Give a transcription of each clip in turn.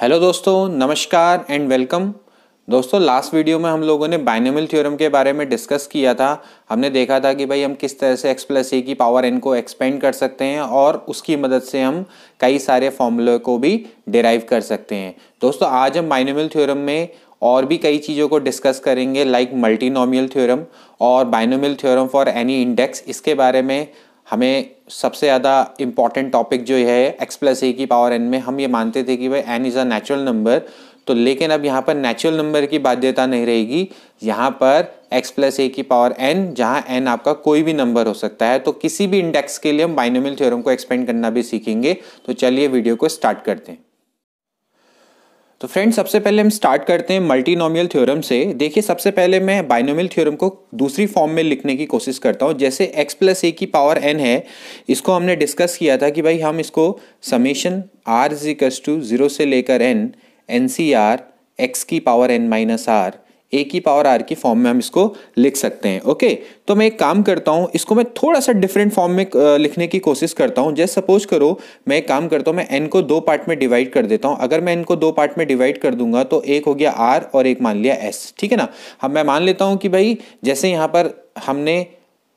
Hello दोस्तों नमस्कार and welcome दोस्तों लास्ट वीडियो में हम लोगों ने बाइनोमियल थ्योरम के बारे में डिस्कस किया था हमने देखा था कि भाई हम किस तरह से एक्स प्लस ए की पावर एन को एक्सपेंड कर सकते हैं और उसकी मदद से हम कई सारे फॉर्मूले को भी डिराइव कर सकते हैं दोस्तों आज हम बाइनोमियल थ्योरम में और भी कई चीज़ों को डिस्कस करेंगे लाइक मल्टीनोमियल थ्योरम और binomial theorem for any index इसके बारे में हमें सबसे ज़्यादा इम्पॉर्टेंट टॉपिक जो है एक्स प्लस ए की पावर एन में हम ये मानते थे कि भाई n is a natural number तो लेकिन अब यहाँ पर नेचुरल नंबर की बाध्यता नहीं रहेगी यहाँ पर एक्स प्लस ए की पावर एन जहाँ एन आपका कोई भी नंबर हो सकता है तो किसी भी इंडेक्स के लिए हम बाइनोमियल थ्योरम को एक्सपेंड करना भी सीखेंगे तो चलिए वीडियो को स्टार्ट करते हैं तो फ्रेंड्स सबसे पहले हम स्टार्ट करते हैं मल्टीनोमियल थ्योरम से देखिए सबसे पहले मैं बाइनोमियल थ्योरम को दूसरी फॉर्म में लिखने की कोशिश करता हूँ जैसे x प्लस ए की पावर n है इसको हमने डिस्कस किया था कि भाई हम इसको summation r equals to zero से लेकर n n C r x की power n minus r a की पावर आर की फॉर्म में हम इसको लिख सकते हैं ओके तो मैं एक काम करता हूँ इसको मैं थोड़ा सा डिफरेंट फॉर्म में लिखने की कोशिश करता हूँ जैसे सपोज करो मैं एक काम करता हूँ मैं एन को दो पार्ट में डिवाइड कर देता हूँ अगर मैं इनको दो पार्ट में डिवाइड कर दूंगा तो एक हो गया आर और एक मान लिया एस ठीक है ना हम मैं मान लेता हूँ कि भाई जैसे यहाँ पर हमने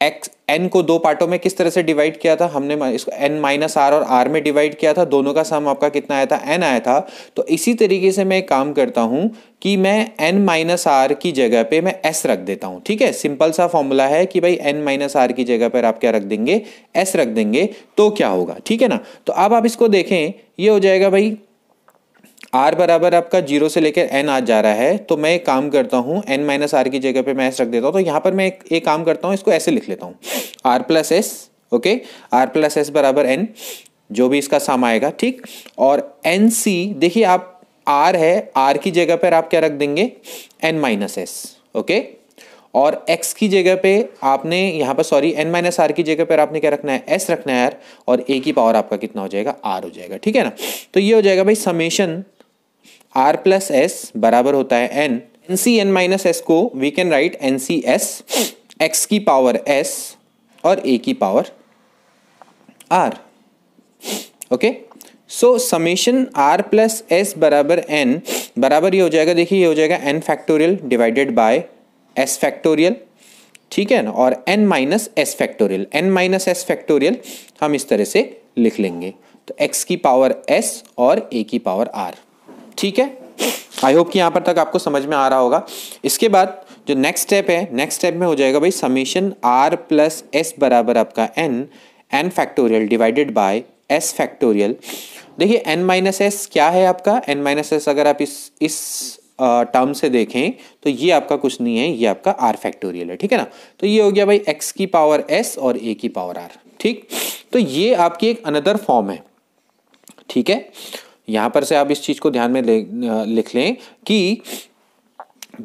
एक्स एन को दो पार्टों में किस तरह से डिवाइड किया था हमने इसको एन माइनस आर और आर में डिवाइड किया था दोनों का सम आपका कितना आया था एन आया था तो इसी तरीके से मैं एक काम करता हूँ कि मैं एन माइनस आर की जगह पे मैं एस रख देता हूँ ठीक है सिंपल सा फॉर्मूला है कि भाई एन माइनस आर की जगह पर आप क्या रख देंगे एस रख देंगे तो क्या होगा ठीक है ना तो अब आप इसको देखें ये हो जाएगा भाई आर बराबर आपका जीरो से लेकर एन आ जा रहा है तो मैं एक काम करता हूँ एन माइनस आर की जगह पे मैं एस रख देता हूँ तो यहाँ पर मैं एक, एक काम करता हूँ इसको ऐसे लिख लेता हूँ r plus s okay r plus s बराबर एन जो भी इसका साम आएगा ठीक और एन सी देखिए आप आर है आर की जगह पर आप क्या रख देंगे एन माइनस एस ओके और x की जगह पे आपने यहाँ पर सॉरी n माइनस आर की जगह पर आपने क्या रखना है s रखना है यार और a की पावर आपका कितना हो जाएगा r हो जाएगा ठीक है ना तो ये हो जाएगा भाई समेशन आर प्लस एस बराबर होता है n n C n minus s को we can write n C s x की पावर एस और ए की power r okay so summation r plus s बराबर एन बराबर ये हो जाएगा देखिए ये हो जाएगा n factorial divided by s factorial ठीक है ना और n minus s factorial n minus s factorial हम इस तरह से लिख लेंगे तो एक्स की पावर एस और ए की पावर आर ठीक है आई होप कि यहाँ पर तक आपको समझ में आ रहा होगा इसके बाद जो नेक्स्ट स्टेप है नेक्स्ट स्टेप में हो जाएगा भाई समीशन आर प्लस एस बराबर आपका n n factorial divided by s factorial देखिए एन माइनस एस क्या है आपका एन माइनस एस अगर आप इस इस टर्म से देखें तो ये आपका कुछ नहीं है ये आपका आर फैक्टोरियल है ठीक है ना तो ये हो गया भाई एक्स की पावर एस और ए की पावर आर ठीक तो ये आपकी एक अनदर फॉर्म है ठीक है यहाँ पर से आप इस चीज़ को ध्यान में लिख लें कि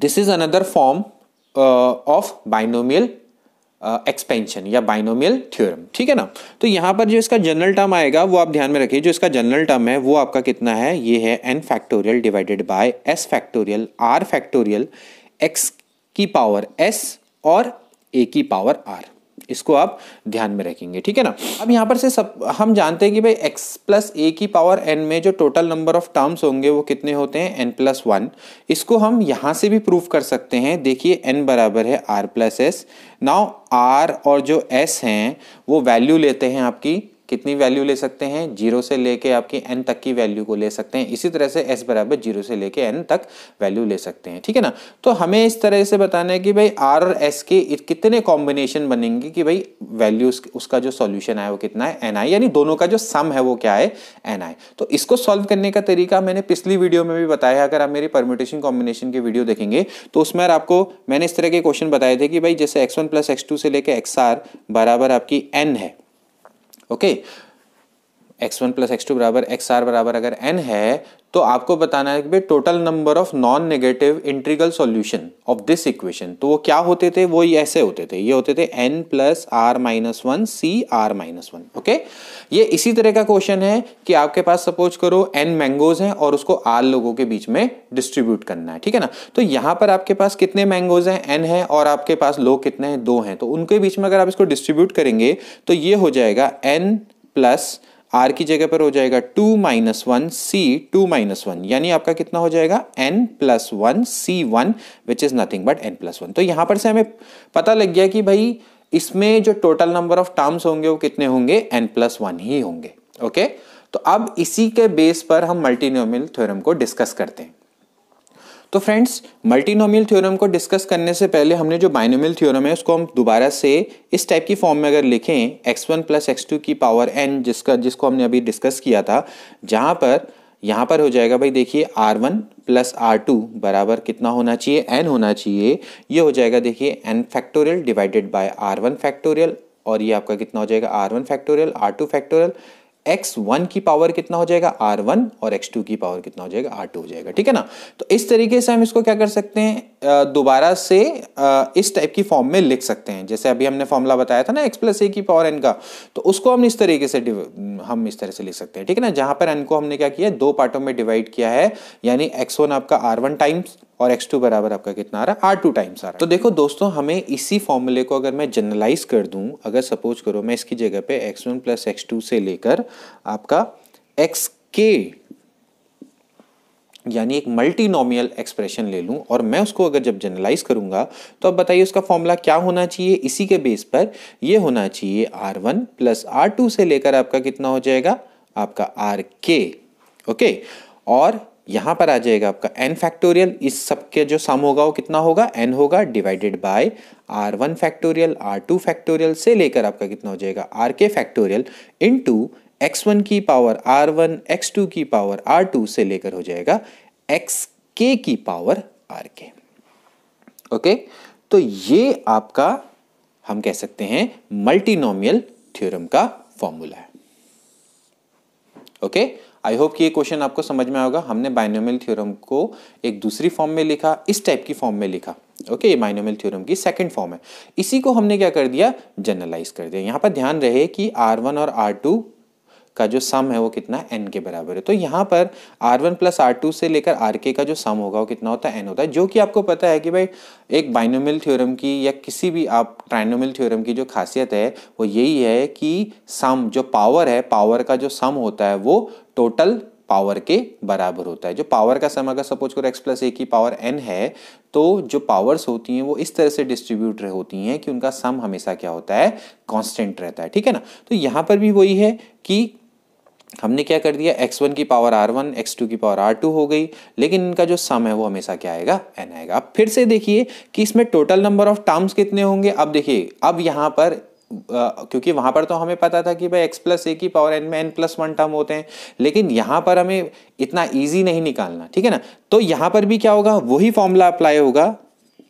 this is another form of binomial expansion या बाइनोमियल थ्योरम ठीक है ना तो यहाँ पर जो इसका जनरल टर्म आएगा वो आप ध्यान में रखिए जो इसका जनरल टर्म है वो आपका कितना है ये है n factorial divided by s factorial r factorial x की पावर एस और ए की पावर आर इसको आप ध्यान में रखेंगे ठीक है ना अब यहाँ पर से सब हम जानते हैं कि भाई एक्स प्लस ए की पावर एन में जो टोटल नंबर ऑफ टर्म्स होंगे वो कितने होते हैं एन प्लस वन इसको हम यहाँ से भी प्रूफ कर सकते हैं देखिए एन बराबर है r plus s now r और जो एस हैं वो वैल्यू लेते हैं आपकी कितनी वैल्यू ले सकते हैं जीरो से लेके आपकी एन तक की वैल्यू को ले सकते हैं इसी तरह से एस बराबर जीरो से लेके एन तक वैल्यू ले सकते हैं ठीक है ना तो हमें इस तरह से बताना है कि भाई आर और एस के कितने कॉम्बिनेशन बनेंगे कि भाई वैल्यू उसका जो सॉल्यूशन है वो कितना है एन आई यानी दोनों का जो सम है वो क्या है एन आई तो इसको सॉल्व करने का तरीका मैंने पिछली वीडियो में भी बताया है अगर आप मेरी परमिटेशन कॉम्बिनेशन की वीडियो देखेंगे तो उसमें आपको मैंने इस तरह के क्वेश्चन बताए थे कि भाई जैसे x one plus x two से लेकर एक्स आर बराबर आपकी एन है Okay x one plus x two बराबर एक्स आर बराबर अगर एन है तो आपको बताना है कि भाई total number of non negative integral solution of this equation तो वो क्या होते थे वो ये ऐसे होते थे ये होते थे n plus r minus one C r minus one okay ये इसी तरह का क्वेश्चन है कि आपके पास सपोज करो एन मैंगोज हैं और उसको आर लोगों के बीच में डिस्ट्रीब्यूट करना है ठीक है ना तो यहाँ पर आपके पास कितने मैंगोज हैं एन है और आपके पास लोग कितने हैं दो हैं तो उनके बीच में अगर आप इसको डिस्ट्रीब्यूट करेंगे तो ये हो जाएगा एन प्लस आर की जगह पर हो जाएगा two minus one C two minus one यानी आपका कितना हो जाएगा n plus one C one which is nothing but n plus one तो यहां पर से हमें पता लग गया कि भाई इसमें जो टोटल नंबर ऑफ टर्म्स होंगे वो कितने होंगे एन प्लस वन ही होंगे ओके तो अब इसी के बेस पर हम मल्टीनोमियल थ्योरम को डिस्कस करते हैं तो फ्रेंड्स मल्टीनोमियल थ्योरम को डिस्कस करने से पहले हमने जो बाइनोमियल थ्योरम है उसको हम दोबारा से इस टाइप की फॉर्म में अगर लिखें x1 वन प्लस एक्स की पावर n जिसका जिसको हमने अभी डिस्कस किया था जहां पर यहां पर हो जाएगा भाई देखिए r1 वन प्लस आर बराबर कितना होना चाहिए n होना चाहिए ये हो जाएगा देखिए n factorial divided by r1 factorial और ये आपका कितना हो जाएगा r1 one factorial r2 factorial x one की पावर कितना हो जाएगा आर वन और एक्स टू की पावर कितना हो जाएगा आर टू हो जाएगा ठीक है ना तो इस तरीके से हम इसको क्या कर सकते हैं दोबारा से इस टाइप की फॉर्म में लिख सकते हैं जैसे अभी हमने फॉर्मूला बताया था ना एक्स प्लस ए की पावर एन का तो उसको हम इस तरीके से हम इस तरह से लिख सकते हैं ठीक है ना जहां पर एन को हमने क्या किया दो पार्टों में डिवाइड किया है यानी एक्स वन आपका आर वन टाइम्स और x2 बराबर आपका कितना आ रहा है r2 टाइम्स आ रहा है तो देखो दोस्तों हमें इसी फॉर्मूले को अगर मैं जनरलाइज कर दूं अगर सपोज करो मैं इसकी जगह पे x1 वन प्लस एक्स से लेकर आपका एक्स के यानी एक मल्टीनोमियल एक्सप्रेशन ले लूं और मैं उसको अगर जब जनरलाइज करूंगा तो अब बताइए उसका फॉर्मूला क्या होना चाहिए इसी के बेस पर ये होना चाहिए r one plus r two से लेकर आपका कितना हो जाएगा आपका आर के ओके और यहां पर आ जाएगा आपका एन फैक्टोरियल इस सब के जो सम होगा वो कितना होगा एन होगा divided by r one factorial r two factorial से लेकर आपका कितना हो जाएगा r k factorial in x one की power r one x two की पावर आर टू से लेकर हो जाएगा एक्स के की पावर आर के ओके तो ये आपका हम कह सकते हैं मल्टीनोमियल थ्योरम का फॉर्मूला है ओके आई होप कि ये क्वेश्चन आपको समझ में आएगा हमने बाइनोमियल थ्योरम को एक दूसरी फॉर्म में लिखा इस टाइप की फॉर्म में लिखा ओके okay, ये बाइनोमियल थ्योरम की सेकंड फॉर्म है इसी को हमने क्या कर दिया जनरलाइज कर दिया यहां पर ध्यान रहे कि आर वन और आर टू का जो सम है वो कितना है एन के बराबर है तो यहाँ पर r one plus r two से लेकर आर के का जो सम होगा वो कितना होता है एन होता है जो कि आपको पता है कि भाई एक बाइनोमियल थ्योरम की या किसी भी आप ट्राइनोमियल थ्योरम की जो खासियत है वो यही है कि सम जो पावर है पावर का जो सम होता है वो टोटल पावर के बराबर होता है जो पावर का सम अगर सपोज करो एक्स प्लस ए की पावर एन है तो जो पावर्स होती हैं वो इस तरह से डिस्ट्रीब्यूट होती हैं कि उनका सम हमेशा क्या होता है कांस्टेंट रहता है ठीक है ना तो यहाँ पर भी वही है कि हमने क्या कर दिया x1 की पावर r1, x2 की पावर r2 हो गई लेकिन इनका जो सम है वो हमेशा क्या आएगा n आएगा अब फिर से देखिए कि इसमें टोटल नंबर ऑफ टर्म्स कितने होंगे अब देखिए अब यहाँ पर Uh, क्योंकि वहां पर तो हमें पता था कि भाई एक्स प्लस ए की पावर एन में एन प्लस वन टर्म होते हैं लेकिन यहां पर हमें इतना इजी नहीं निकालना ठीक है ना तो यहां पर भी क्या होगा वही फॉर्मूला अप्लाई होगा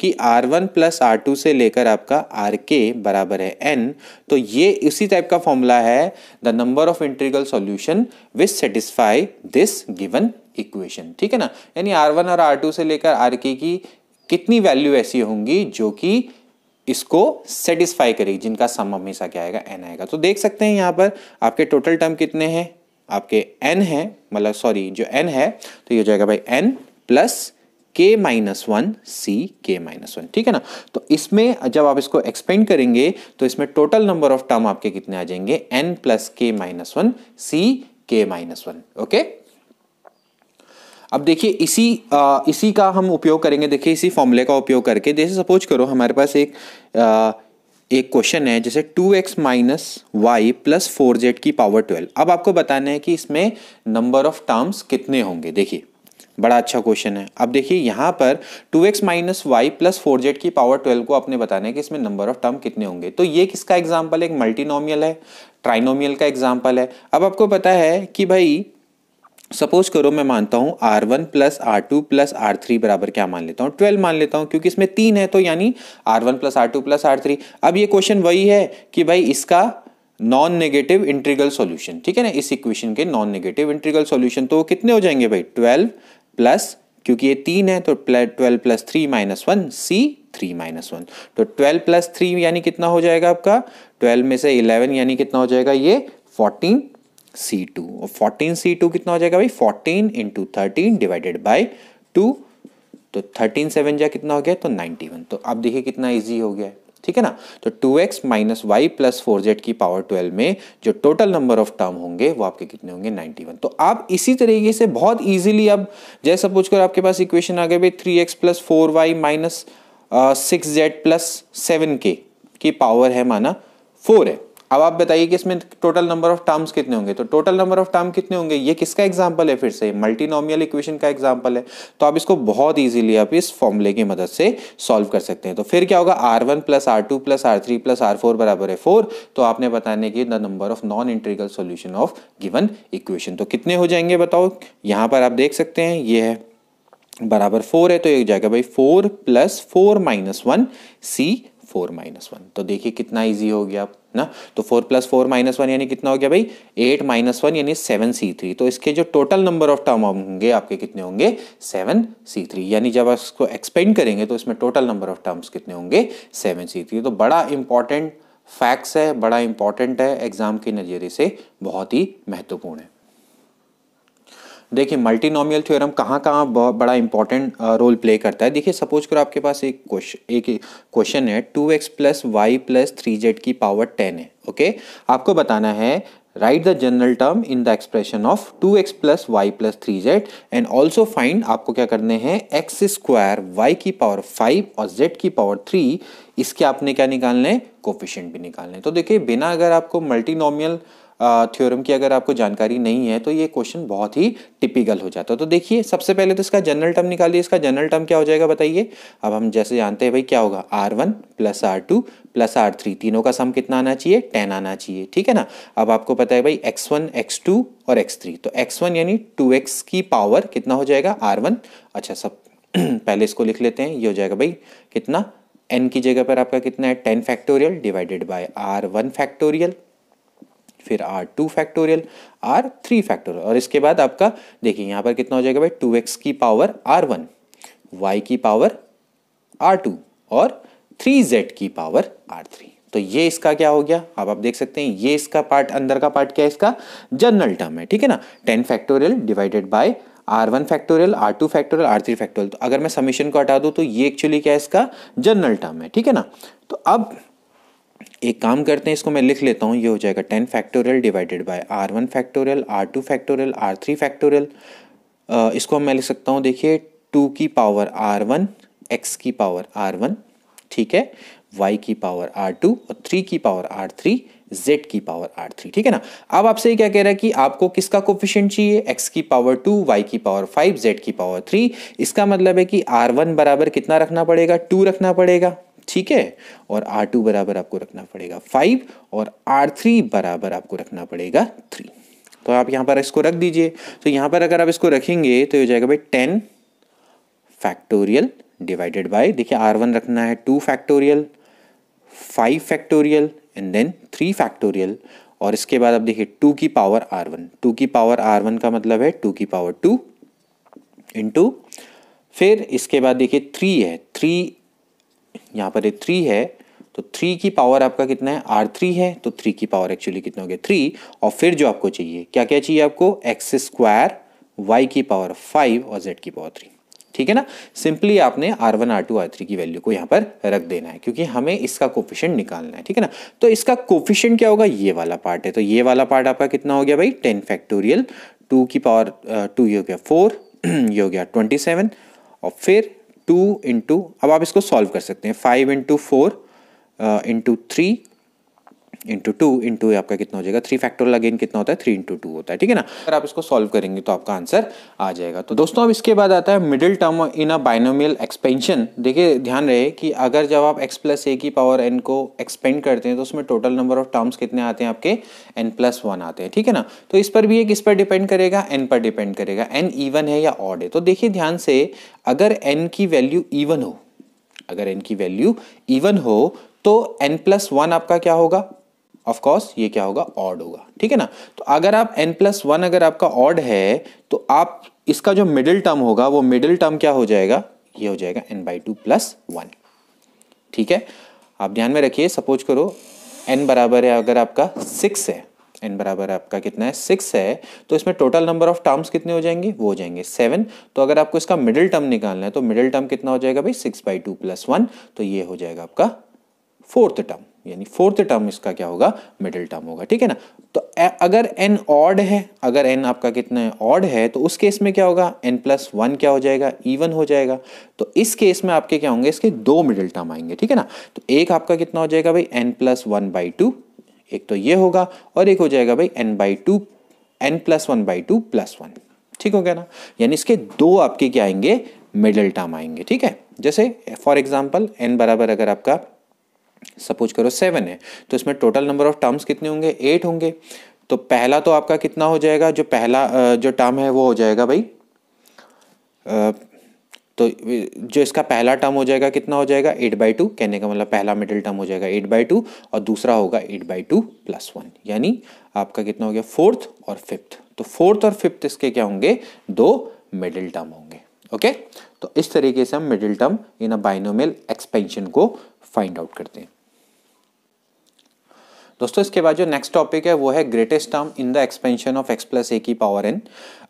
कि r one plus r two से लेकर आपका आर के बराबर है एन तो ये उसी टाइप का फॉर्मूला है the number of integral solution which satisfy this given equation ठीक है ना यानी आर वन और आर टू से लेकर आर के की कितनी वैल्यू ऐसी होंगी जो कि इसको सेटिस्फाई करेगी जिनका सम हमेशा क्या आएगा एन आएगा तो देख सकते हैं यहाँ पर आपके टोटल टर्म कितने हैं आपके एन है मतलब सॉरी जो एन है तो ये हो जाएगा भाई n plus k minus one C k minus one ठीक है ना तो इसमें जब आप इसको एक्सपेंड करेंगे तो इसमें टोटल नंबर ऑफ टर्म आपके कितने आ जाएंगे n plus k minus one C k minus one okay अब देखिए इसी आ, इसी का हम उपयोग करेंगे देखिए इसी फॉर्मूले का उपयोग करके जैसे सपोज करो हमारे पास एक आ, एक क्वेश्चन है जैसे 2x x minus y plus four की पावर 12 अब आपको बताना है कि इसमें नंबर ऑफ टर्म्स कितने होंगे देखिए बड़ा अच्छा क्वेश्चन है अब देखिए यहाँ पर 2x x minus y plus four z की पावर 12 को आपने बताना है कि इसमें नंबर ऑफ टर्म कितने होंगे तो ये किसका एग्जाम्पल एक मल्टीनोमियल है ट्राइनोमियल का एग्जाम्पल है अब आपको पता है कि भाई सपोज करो मैं मानता हूँ r one plus r two plus r three बराबर क्या मान लेता हूँ ट्वेल्व मान लेता हूँ क्योंकि इसमें तीन है तो यानी r one plus r two plus r three अब ये क्वेश्चन वही है कि भाई इसका नॉन नेगेटिव इंट्रीगल सॉल्यूशन ठीक है ना इस इक्वेशन के नॉन नेगेटिव इंट्रीगल सॉल्यूशन तो कितने हो जाएंगे भाई ट्वेल्व प्लस क्योंकि ये तीन है तो twelve plus three minus one C three minus one तो ट्वेल्व प्लस थ्री यानी कितना हो जाएगा आपका ट्वेल्व में से इलेवन यानी कितना हो जाएगा ये फोर्टीन सी टू और फोर्टीन सी टू कितना हो जाएगा भाई fourteen into thirteen divided by two तो थर्टीन सेवन जा कितना हो गया तो नाइन्टी वन तो अब देखिए कितना ईजी हो गया है ठीक है ना तो two x minus y plus four z की पावर ट्वेल्व में जो टोटल नंबर ऑफ टर्म होंगे वो आपके कितने होंगे 91 वन तो आप इसी तरीके से बहुत ईजिली अब जैसा पूछकर आपके पास इक्वेशन आ गए भाई three x plus four y minus six z plus seven k की पावर है माना फोर है अब आप बताइए कि इसमें टोटल नंबर ऑफ टर्म्स कितने होंगे तो टोटल नंबर ऑफ टर्म कितने होंगे ये किसका एग्जाम्पल है फिर से मल्टीनोमियल इक्वेशन का एग्जाम्पल है तो आप इसको बहुत ईजिली आप इस फॉर्मूले की मदद से सॉल्व कर सकते हैं तो फिर क्या होगा r one plus r two plus r three plus r four बराबर है फोर तो आपने बताने की the number of non integral solution of given equation तो कितने हो जाएंगे बताओ यहाँ पर आप देख सकते हैं ये है बराबर फोर है तो एक जाएगा भाई four plus four minus one C four minus one तो देखिए कितना ईजी हो गया आप ना तो four plus four minus one यानी कितना हो गया भाई एट माइनस वन यानी सेवन सी थ्री तो इसके जो टोटल नंबर ऑफ टर्म होंगे आपके कितने होंगे सेवन सी थ्री यानी जब आप इसको एक्सपेंड करेंगे तो इसमें टोटल नंबर ऑफ टर्म्स कितने होंगे सेवन सी थ्री तो बड़ा इंपॉर्टेंट फैक्ट्स है बड़ा इंपॉर्टेंट है एग्जाम के नज़रिए से बहुत ही महत्वपूर्ण है देखिए मल्टीनॉमियल थ्योरम कहाँ कहाँ बड़ा इंपॉर्टेंट रोल प्ले करता है देखिए सपोज करो आपके पास एक क्वेश्चन एक क्वेश्चन है two x plus y plus three z की पावर टेन है ओके आपको बताना है general term in the expression of two x plus y plus three z and also find आपको क्या करने हैं एक्स स्क्वायर वाई की पावर फाइव और जेड की पावर थ्री इसके आपने क्या निकालने हैं कोफिशेंट भी निकालने हैं तो देखिए बिना अगर आपको मल्टीनोमियल थ्योरम की अगर आपको जानकारी नहीं है तो ये क्वेश्चन बहुत ही टिपिकल हो जाता है तो देखिए सबसे पहले तो इसका जनरल टर्म निकाल दिया इसका जनरल टर्म क्या हो जाएगा बताइए अब हम जैसे जानते हैं भाई क्या होगा r one plus r two plus r three तीनों का सम कितना आना चाहिए टेन आना चाहिए ठीक है ना अब आपको पता है भाई एक्स वन एक्स टू और एक्स थ्री तो एक्स वन यानी टू एक्स की पावर कितना हो जाएगा आर वन अच्छा सब पहले इसको लिख लेते हैं ये हो जाएगा भाई कितना एन की जगह पर आपका कितना है ten factorial divided by r one factorial फिर r two factorial r three factorial और इसके बाद आपका देखिए यहाँ पर कितना हो जाएगा भाई टू एक्स की पावर आर वन वाई की पावर आर टू और थ्री जेड की पावर आर थ्री तो ये इसका क्या हो गया अब आप देख सकते हैं ये इसका पार्ट अंदर का पार्ट क्या है इसका जनरल टर्म है ठीक है ना ten factorial divided by r one factorial r two factorial r three factorial तो अगर मैं समीशन को हटा दूँ तो ये एक्चुअली क्या है इसका जनरल टर्म है ठीक है ना तो अब एक काम करते हैं इसको मैं लिख लेता हूँ ये हो जाएगा ten factorial divided by r one factorial r two factorial r three factorial इसको मैं लिख सकता हूँ देखिए टू की पावर आर वन एक्स की पावर आर वन ठीक है वाई की पावर आर टू और थ्री की पावर आर थ्री जेड की पावर आर थ्री ठीक है ना अब आपसे क्या कह रहा है कि आपको किसका कोफिशियंट चाहिए एक्स की पावर टू वाई की पावर फाइव जेड की पावर थ्री इसका मतलब है कि आर वन बराबर कितना रखना पड़ेगा टू रखना पड़ेगा ठीक है और आर टू बराबर आपको रखना पड़ेगा फाइव और आर थ्री बराबर आपको रखना पड़ेगा थ्री तो आप यहाँ पर इसको रख दीजिए तो यहाँ पर अगर आप इसको रखेंगे तो ये जाएगा भाई टेन फैक्टोरियल डिवाइडेड बाय देखिए आर वन रखना है two factorial five factorial and then three factorial और इसके बाद आप देखिए टू की पावर आर वन टू की पावर आर वन का मतलब है टू की पावर टू इंटू फिर इसके बाद देखिए थ्री है थ्री यहाँ पर ये थ्री है तो थ्री की पावर आपका कितना है आर थ्री है तो थ्री की पावर एक्चुअली कितना हो गया थ्री और फिर जो आपको चाहिए क्या क्या चाहिए आपको एक्स स्क्वायर वाई की पावर फाइव और जेड की पावर थ्री ठीक है ना सिंपली आपने r one r two r three की वैल्यू को यहाँ पर रख देना है क्योंकि हमें इसका कोफिशियंट निकालना है ठीक है ना तो इसका कोफिशियंट क्या होगा ये वाला पार्ट है तो ये वाला पार्ट आपका कितना हो गया भाई टेन फैक्टोरियल टू की पावर टू ये हो गया फोर ये हो गया ट्वेंटी सेवन और फिर टू इंटू अब आप इसको सॉल्व कर सकते हैं five into four into three into two into आपका कितना हो जाएगा थ्री फैक्टोरियल अगेन कितना होता है थ्री इंटू टू होता है ठीक है ना अगर आप इसको सॉल्व करेंगे तो आपका आंसर आ जाएगा तो दोस्तों अब इसके बाद आता है middle term in a binomial expansion देखिए ध्यान रहे कि अगर जब आप एक्स प्लस ए की पावर एन को एक्सपेंड करते हैं तो उसमें टोटल नंबर ऑफ टर्म्स कितने आते हैं आपके एन प्लस वन आते हैं ठीक है ना तो इस पर भी एक इस पर डिपेंड करेगा एन पर डिपेंड करेगा एन ईवन है या ऑड है तो देखिए ध्यान से अगर एन की वैल्यू ईवन हो अगर एन की वैल्यू ईवन हो तो एन प्लस वन आपका क्या होगा ऑफ कोर्स ये क्या होगा ऑड होगा ठीक है ना तो अगर आप एन प्लस वन अगर आपका ऑड है तो आप इसका जो मिडिल टर्म होगा वो मिडिल टर्म क्या हो जाएगा ये हो जाएगा n by two plus one ठीक है आप ध्यान में रखिए सपोज करो एन बराबर है अगर आपका सिक्स है एन बराबर आपका कितना है सिक्स है तो इसमें टोटल नंबर ऑफ टर्म्स कितने हो जाएंगे वो हो जाएंगे सेवन तो अगर आपको इसका मिडिल टर्म निकालना है तो मिडिल टर्म कितना हो जाएगा भाई six by two plus one तो ये हो जाएगा आपका फोर्थ टर्म यानी फोर्थ टर्म इसका क्या होगा मिडिल टर्म होगा ठीक है ना तो अगर एन ऑड है अगर एन आपका कितना है ऑड है तो उस केस में क्या होगा एन प्लस वन क्या हो जाएगा इवन हो जाएगा तो इस केस में आपके क्या होंगे इसके दो मिडिल टर्म आएंगे ठीक है ना तो एक आपका कितना हो जाएगा भाई n plus one by two एक तो ये होगा और एक हो जाएगा भाई n by two n plus one by two plus one ठीक हो गया ना यानी इसके दो आपके क्या आएंगे मिडिल टर्म आएंगे ठीक है जैसे फॉर एग्जाम्पल एन बराबर अगर आपका सपोज करो सेवन है तो इसमें टोटल नंबर ऑफ टर्म्स कितने होंगे एट होंगे तो पहला तो आपका कितना हो जाएगा जो पहला जो टर्म है वो हो जाएगा भाई तो जो इसका पहला टर्म हो जाएगा कितना हो जाएगा एट बाई टू कहने का मतलब पहला मिडिल टर्म हो जाएगा एट बाई टू और दूसरा होगा eight by two plus one यानी आपका कितना हो गया फोर्थ और फिफ्थ तो फोर्थ और फिफ्थ इसके क्या होंगे दो मिडिल टर्म होंगे ओके okay? तो इस तरीके से हम middle term in a binomial expansion को फाइंड आउट करते हैं दोस्तों इसके बाद जो नेक्स्ट टॉपिक है वो है greatest term in the expansion of x plus a की पावर एन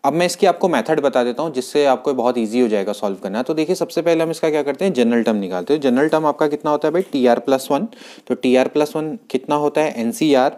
अब मैं इसकी आपको मेथड बता देता हूँ जिससे आपको बहुत इजी हो जाएगा सॉल्व करना तो देखिए सबसे पहले हम इसका क्या करते हैं जनरल टर्म निकालते हैं जनरल टर्म आपका कितना होता है भाई टी आर प्लस वन तो टी आर प्लस वन कितना होता है एन सी आर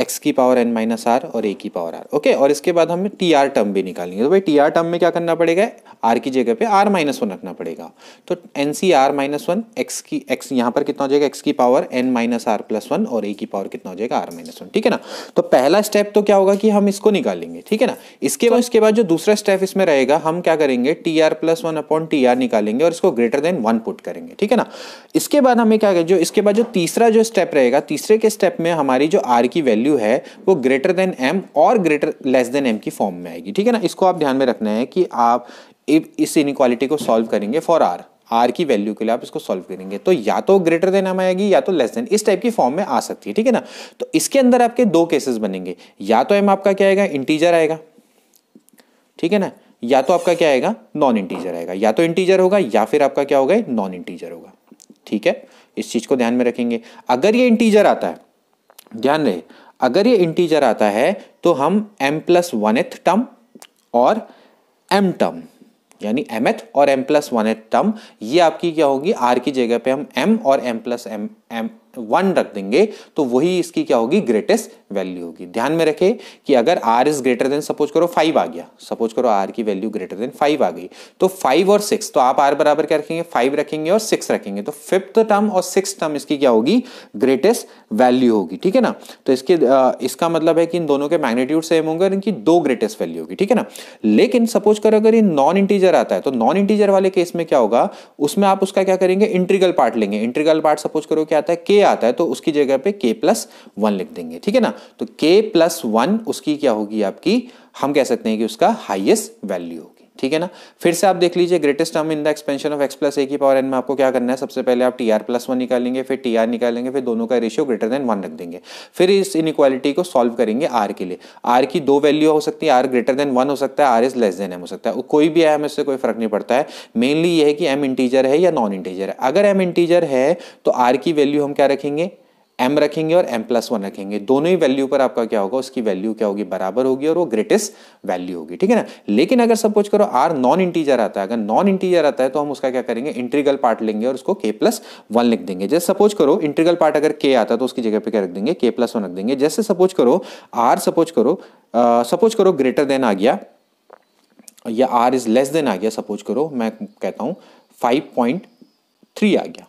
एक्स की पावर एन माइनस आर और ए की पावर आर ओके और इसके बाद हमें टी आर टर्म भी निकालेंगे तो भाई टी आर टर्म में क्या करना पड़ेगा आर की जगह पे आर माइनस वन रखना पड़ेगा तो n C r minus one x की एक्स यहाँ पर कितना हो जाएगा एक्स की power n minus r plus one और ए की पावर कितना हो जाएगा आर माइनस वन ठीक है ना तो पहला स्टेप तो क्या होगा कि हम इसको निकालेंगे ठीक है ना इसके बाद इसके बाद जो दूसरा स्टेप इसमें रहेगा हम क्या करेंगे t r plus one upon t r निकालेंगे और इसको ग्रेटर देन वन पुट करेंगे ठीक है ना इसके बाद हमें क्या जो इसके बाद जो तीसरा जो स्टेप रहेगा तीसरे के स्टेप में हमारी जो आर की वैल्यू वैल्यू है वो ग्रेटर देन एम और ग्रेटर लेस देन एम की फॉर्म में आएगी ठीक है ना इसको आप ध्यान में रखना है कि आप इस इनक्वालिटी को सॉल्व करेंगे फॉर आर आर की वैल्यू के लिए आप इसको सॉल्व करेंगे तो या तो ग्रेटर देन एम आएगी या तो लेस देन इस टाइप की फॉर्म में आ सकती है ठीक है ना तो इसके अंदर आपके दो केसेस बनेंगे या तो एम आपका क्या आएगा इंटीजर आएगा ठीक है ना या तो आपका क्या आएगा नॉन इंटीजर आएगा या तो इंटीजर होगा या फिर आपका क्या होगा नॉन इंटीजर होगा ठीक है इस चीज को ध्यान में रखेंगे अगर ये इंटीजर आता है ध्यान रहे अगर ये इंटीजर आता है तो हम एम प्लस वनथ टर्म और एम टर्म यानी एम एथ और m plus one eth term ये आपकी क्या होगी आर की जगह पे हम एम और m plus m m one रख देंगे तो वही इसकी क्या होगी ग्रेटेस्ट वैल्यू होगी ध्यान में रखें कि अगर r is greater than suppose करो फाइव आ गया सपोज करो आर की वैल्यू ग्रेटर देन फाइव आ गई तो फाइव और सिक्स तो आप आर बराबर क्या रखेंगे फाइव रखेंगे और सिक्स रखेंगे तो फिफ्थ टर्म और सिक्स टर्म इसकी क्या होगी ग्रेटेस्ट वैल्यू होगी ठीक है ना तो इसके इसका मतलब है कि इन दोनों के मैग्नेट्यूड सेम होंगे और इनकी दो ग्रेटेस्ट वैल्यू होगी ठीक है ना लेकिन सपोज करो अगर ये नॉन इंटीजर आता है तो नॉन इंटीजर वाले केस में क्या होगा उसमें आप उसका क्या करेंगे इंट्रीगल पार्ट लेंगे इंट्रीगल पार्ट सपोज करो क्या आता है के आता है तो उसकी जगह पे के प्लस वन लिख देंगे ठीक है ना तो के प्लस वन उसकी क्या होगी आपकी हम कह सकते हैं कि उसका हाइएस्ट वैल्यू ठीक है ना फिर से आप देख लीजिए greatest term in the expansion of x plus a की पावर एन में आपको क्या करना है सबसे पहले आप टी आर प्लस वन निकालेंगे फिर टी आर निकालेंगे फिर दोनों का रेशियो ग्रेटर देन वन रख देंगे फिर इस इनक्वालिटी को सॉल्व करेंगे आर के लिए आर की दो वैल्यू हो सकती है आर ग्रेटर देन वन हो सकता है r is less than m हो सकता है कोई भी एम इससे कोई फर्क नहीं पड़ता है मेनली ये है कि एम इंटीजर है या नॉन इंटीजर है अगर एम इंटीजर है तो आर की वैल्यू हम क्या रखेंगे एम रखेंगे और एम प्लस वन रखेंगे दोनों ही वैल्यू पर आपका क्या होगा उसकी वैल्यू क्या होगी बराबर होगी और वो ग्रेटेस्ट वैल्यू होगी ठीक है ना लेकिन अगर सपोज करो आर नॉन इंटीजर आता है अगर नॉन इंटीजर आता है तो हम उसका क्या करेंगे इंट्रीगल पार्ट लेंगे और उसको के प्लस वन लिख देंगे जैसे सपोज करो इंट्रीगल पार्ट अगर के आता है तो उसकी जगह पर क्या रख देंगे के प्लस वन रख देंगे जैसे सपोज करो आर सपोज करो सपोज करो ग्रेटर देन आ गया या आर इज लेस देन आ गया सपोज करो मैं कहता हूँ फाइव पॉइंट थ्री आ गया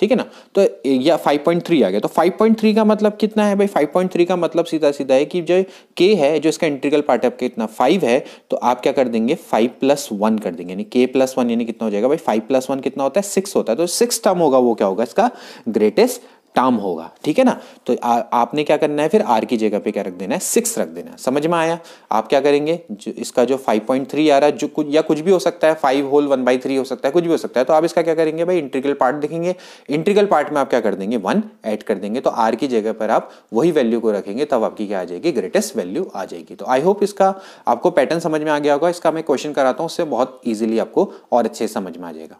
ठीक है ना तो या 5.3 आ गया तो 5.3 का मतलब कितना है भाई 5.3 का मतलब सीधा सीधा है कि जो k है जो इसका इंटीग्रल पार्ट है आपके इतना 5 है तो आप क्या कर देंगे 5 प्लस वन कर देंगे यानी k प्लस वन यानी कितना हो जाएगा भाई 5 प्लस वन कितना होता है 6 होता है तो सिक्स टर्म होगा वो क्या होगा इसका ग्रेटेस्ट टर्म होगा ठीक है ना तो आ, आपने क्या करना है फिर आर की जगह पे क्या रख देना है सिक्स रख देना है समझ में आया आप क्या करेंगे जो इसका जो फाइव पॉइंट थ्री आ रहा है जो कुछ या कुछ भी हो सकता है five whole one by three हो सकता है कुछ भी हो सकता है तो आप इसका क्या करेंगे भाई इंट्रीगल पार्ट देखेंगे इंट्रीगल पार्ट में आप क्या कर देंगे वन एड कर देंगे तो आर की जगह पर आप वही वैल्यू को रखेंगे तब आपकी क्या आ जाएगी ग्रेटेस्ट वैल्यू आ जाएगी तो आई होप इसका आपको पैटर्न समझ में आ गया होगा इसका मैं क्वेश्चन कराता हूँ उससे बहुत ईजिली आपको और अच्छे समझ में आ जाएगा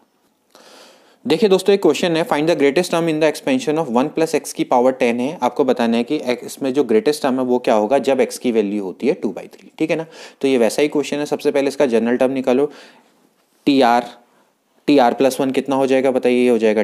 देखिए दोस्तों एक क्वेश्चन है find the greatest term in the expansion of one plus x की पावर टेन है आपको बताना है कि इसमें जो ग्रेटेस्ट टर्म है वो क्या होगा जब एक्स की वैल्यू होती है टू बाई थ्री ठीक है ना तो ये वैसा ही क्वेश्चन है सबसे पहले इसका जनरल टर्म निकालो t r t r plus one कितना हो जाएगा बताइए ये हो जाएगा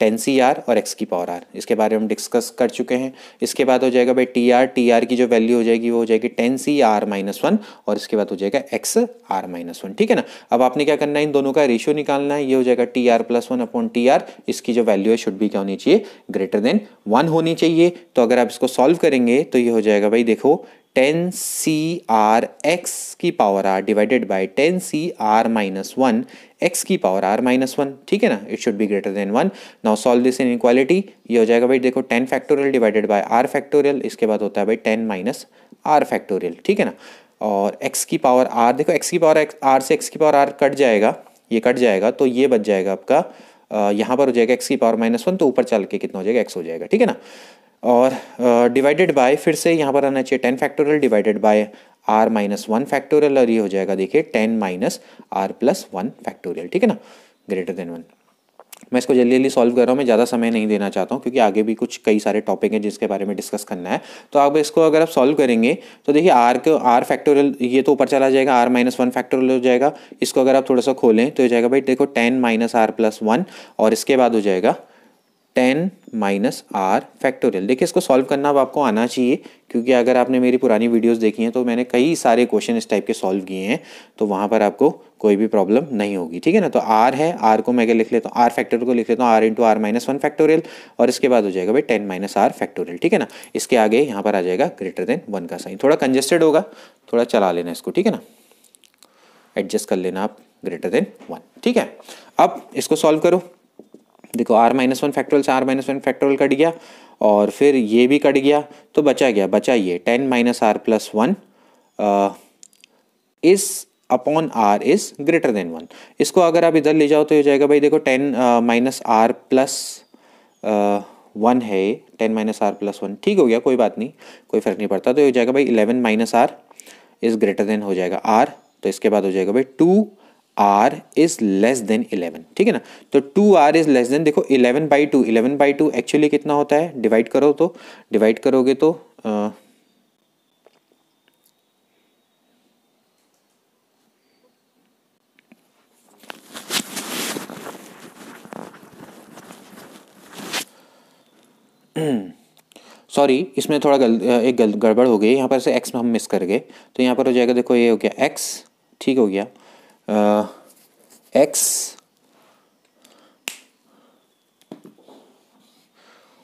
टेन सी आर और एक्स की पावर आर इसके बारे में हम डिस्कस कर चुके हैं इसके बाद हो जाएगा भाई टी आर टी आर की जो वैल्यू हो जाएगी वो हो जाएगी ten C r minus one और इसके बाद हो जाएगा एक्स आर माइनस वन ठीक है ना अब आपने क्या करना है इन दोनों का रेशियो निकालना है ये हो जाएगा t r plus one upon t r इसकी जो वैल्यू है शुड भी क्या होनी चाहिए ग्रेटर देन वन होनी चाहिए तो अगर आप इसको सॉल्व करेंगे तो ये हो जाएगा भाई देखो टेन सी आर एक्स की power r divided by ten C r minus one x की पावर आर माइनस वन ठीक है ना it should be greater than one now solve this inequality ये हो जाएगा भाई देखो ten factorial divided by r factorial इसके बाद होता है भाई टेन माइनस आर फैक्टोरियल ठीक है ना और एक्स की पावर आर देखो एक्स की पावर आर से एक्स की पावर आर कट जाएगा ये कट जाएगा तो ये बच जाएगा आपका यहाँ पर हो जाएगा एक्स की पावर माइनस वन तो ऊपर चल के कितना हो जाएगा एक्स हो जाएगा ठीक है ना और डिवाइडेड बाय फिर से यहाँ पर आना चाहिए ten factorial divided by r minus one factorial और ये हो जाएगा देखिए ten minus r plus one factorial ठीक है ना ग्रेटर देन वन मैं इसको जल्दी जल्दी सॉल्व कर रहा हूँ मैं ज़्यादा समय नहीं देना चाहता हूँ क्योंकि आगे भी कुछ कई सारे टॉपिक हैं जिसके बारे में डिस्कस करना है तो आप इसको अगर आप सॉल्व करेंगे तो देखिए आर को आर फैक्टोरियल ये तो ऊपर चला जाएगा आर माइनस वन फैक्टोरियल हो जाएगा इसको अगर आप थोड़ा सा खोलें तो हो जाएगा भाई देखो ten minus r plus one और इसके बाद हो जाएगा टेन माइनस आर फैक्टोरियल देखिए इसको सॉल्व करना अब आपको आना चाहिए क्योंकि अगर आपने मेरी पुरानी वीडियोस देखी हैं तो मैंने कई सारे क्वेश्चन इस टाइप के सॉल्व किए हैं तो वहाँ पर आपको कोई भी प्रॉब्लम नहीं होगी ठीक है ना तो आर है आर को मैं क्या लिख लेता हूँ आर फैक्टोरियल को लिख लेता हूँ r into r minus one factorial और इसके बाद हो जाएगा भाई टेन माइनस आर फैक्टोरियल ठीक है ना इसके आगे यहाँ पर आ जाएगा ग्रेटर देन वन का साइन थोड़ा कंजेस्टेड होगा थोड़ा चला लेना इसको ठीक है ना एडजस्ट कर लेना आप ग्रेटर देन वन ठीक है अब इसको सॉल्व करो देखो आर माइनस वन फैक्ट्रोल से r minus one factorial cut गया और फिर ये भी कट गया तो बचा गया बचा ये ten minus r plus one इस upon r is greater than one इसको अगर आप इधर ले जाओ तो ये जाएगा भाई देखो ten minus r plus one है ten minus r plus one ठीक हो गया कोई बात नहीं कोई फ़र्क नहीं पड़ता तो ये हो जाएगा भाई eleven minus r is greater than हो जाएगा आर तो इसके बाद हो जाएगा भाई two r is less than eleven ठीक है ना तो two r is less than देखो eleven by two eleven by two actually कितना होता है डिवाइड करो तो डिवाइड करोगे तो सॉरी इसमें थोड़ा गल, एक गल, गड़बड़ हो गई यहाँ पर से एक्स में हम मिस कर गए तो यहाँ पर हो जाएगा देखो ये हो गया एक्स ठीक हो गया एक्स uh,